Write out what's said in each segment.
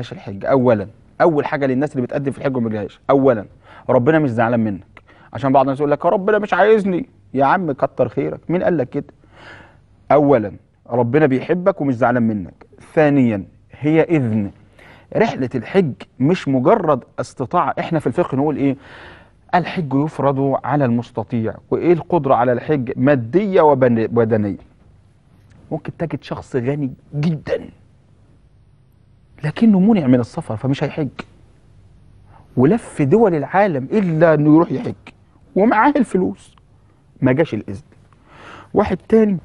جاش الحج اولا اول حاجه للناس اللي بتقدم في الحج وما جاش اولا ربنا مش زعلان منك عشان بعض الناس يقول لك ربنا مش عايزني يا عم كتر خيرك مين قال لك كده اولا ربنا بيحبك ومش زعلان منك ثانيا هي اذن رحله الحج مش مجرد استطاعه احنا في الفقه نقول ايه الحج يفرض على المستطيع وايه القدره على الحج ماديه وبدنيه ممكن تجد شخص غني جدا لكنه منع من السفر فمش هيحج ولف دول العالم الا انه يروح يحج ومعاه الفلوس ما جاش الاذن واحد تاني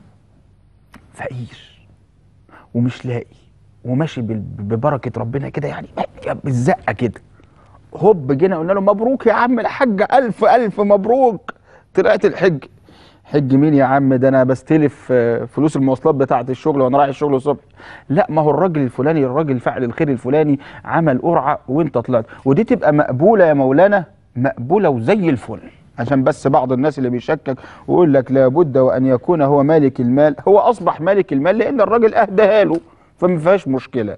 فقير ومش لاقي وماشي ببركه ربنا كده يعني بالزقه كده هوب جينا قلنا له مبروك يا عم الحاج الف الف مبروك طلعت الحج حج مين يا عم ده انا بستلف آه، فلوس المواصلات بتاعه الشغل وانا رايح الشغل الصبح لا ما هو الراجل الفلاني الراجل فعل الخير الفلاني عمل قرعه وانت طلعت ودي تبقى مقبوله يا مولانا مقبوله وزي الفل عشان بس بعض الناس اللي بيشكك ويقول لك لابد وان يكون هو مالك المال هو اصبح مالك المال لان الراجل اهداها له فما فيهاش مشكله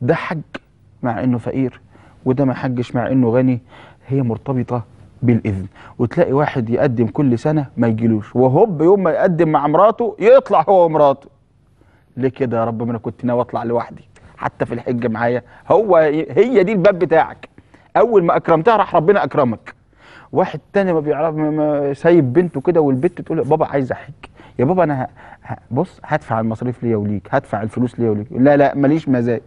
ده حج مع انه فقير وده ما حجش مع انه غني هي مرتبطه بالاذن وتلاقي واحد يقدم كل سنه ما يجيلوش وهوب يوم ما يقدم مع مراته يطلع هو ومراته ليه كده يا رب ما انا كنت ناوي اطلع لوحدي حتى في الحج معايا هو هي دي الباب بتاعك اول ما اكرمتها راح ربنا اكرمك واحد تاني ما بيعرف سايب بنته كده والبنت تقول بابا عايز احج يا بابا انا بص هدفع المصاريف ليا وليك هدفع الفلوس ليا وليك لا لا ماليش مزاج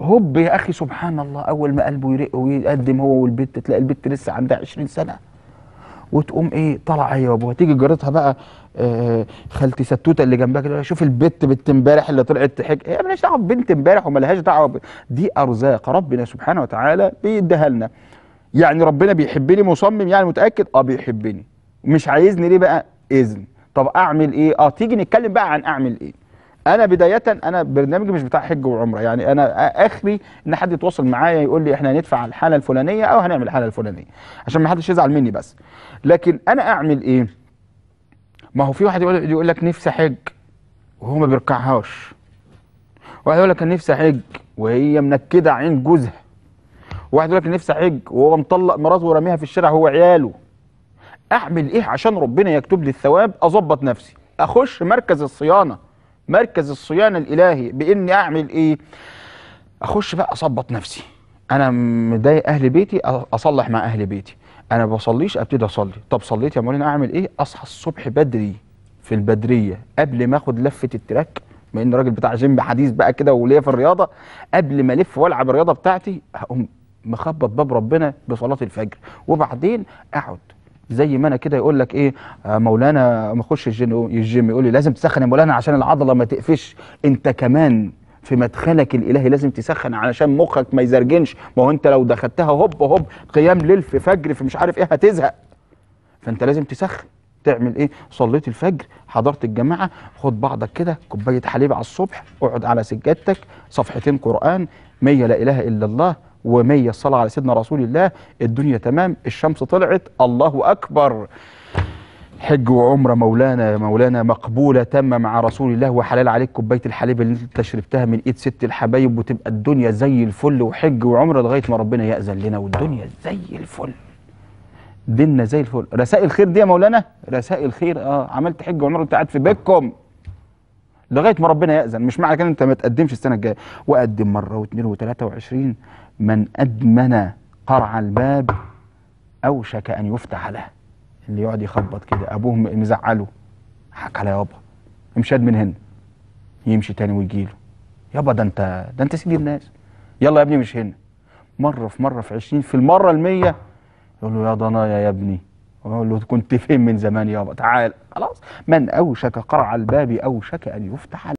هوب يا اخي سبحان الله اول ما قلبه يرق ويقدم هو والبت تلاقي البت لسه عندها 20 سنه وتقوم ايه طالعه هي وابوها تيجي جارتها بقى آه خالتي ستوته اللي جنبها كده شوف البت بنت امبارح اللي طلعت تحك هي إيه، مالهاش دعوه ببنت امبارح ومالهاش دعوه ب... دي ارزاق ربنا سبحانه وتعالى بيديها لنا يعني ربنا بيحبني مصمم يعني متاكد اه بيحبني مش عايزني ليه بقى اذن طب اعمل ايه اه تيجي نتكلم بقى عن اعمل ايه انا بدايه انا برنامجي مش بتاع حج وعمره يعني انا اخري ان حد يتواصل معايا يقول لي احنا هندفع الحاله الفلانيه او هنعمل الحاله الفلانيه عشان ما حدش يزعل مني بس لكن انا اعمل ايه ما هو في واحد يقول لك نفسي حج وهو ما بيركعهاش واحد يقول لك نفسي حج وهي منكده عين جوزها واحد يقول لك نفسي حج وهو مطلق مراته ورميها في الشارع هو عياله اعمل ايه عشان ربنا يكتب لي الثواب اظبط نفسي اخش مركز الصيانه مركز الصيانة الإلهي بإني أعمل إيه أخش بقى أصبط نفسي أنا مضايق أهل بيتي أصلح مع أهل بيتي أنا بصليش أبتدي أصلي طب صليت يا مولانا أعمل إيه أصحى الصبح بدري في البدرية قبل ما أخد لفة التراك ما إن راجل بتاع جيم حديث بقى كده وليا في الرياضة قبل ما ألف وألعب الرياضة بتاعتي هقوم مخبط باب ربنا بصلاة الفجر وبعدين أقعد زي ما انا كده يقول لك ايه آه، مولانا ما اخش الجيم الجيم يقول لي لازم تسخن يا مولانا عشان العضله ما تقفش انت كمان في مدخلك الالهي لازم تسخن علشان مخك ما يزرجنش ما هو انت لو دخلتها هوب هوب قيام ليل في فجر في مش عارف ايه هتزهق فانت لازم تسخن تعمل ايه صليت الفجر حضرت الجماعه خد بعضك كده كوبايه حليب على الصبح اقعد على سجادتك صفحتين قران مية لا اله الا الله ومية الصلاة على سيدنا رسول الله الدنيا تمام الشمس طلعت الله أكبر حج وعمرة مولانا مولانا مقبولة تامة مع رسول الله وحلال عليك كوباية الحليب اللي انت شربتها من ايد ست الحبايب وتبقى الدنيا زي الفل وحج وعمرة لغاية ما ربنا يأذن لنا والدنيا زي الفل ديننا زي الفل رسائل الخير دي يا مولانا رسائل الخير اه عملت حج وعمرة وانت قاعد في بيتكم لغايه ما ربنا ياذن مش معنى كده انت ما تقدمش السنه الجايه واقدم مره واثنين وثلاثه وعشرين من ادمن قرع الباب اوشك ان يفتح له اللي يقعد يخبط كده ابوه مزعله حك على يابا امشاد من هنا يمشي تاني له يابا ده انت ده انت سيدي الناس يلا يا ابني مش هنا مره في مره في 20 في المره المية يقول له يا ضنايا يا ابني اقول آه، له كنت فين من زمان يابا تعال خلاص من اوشك قرع الباب اوشك ان يفتح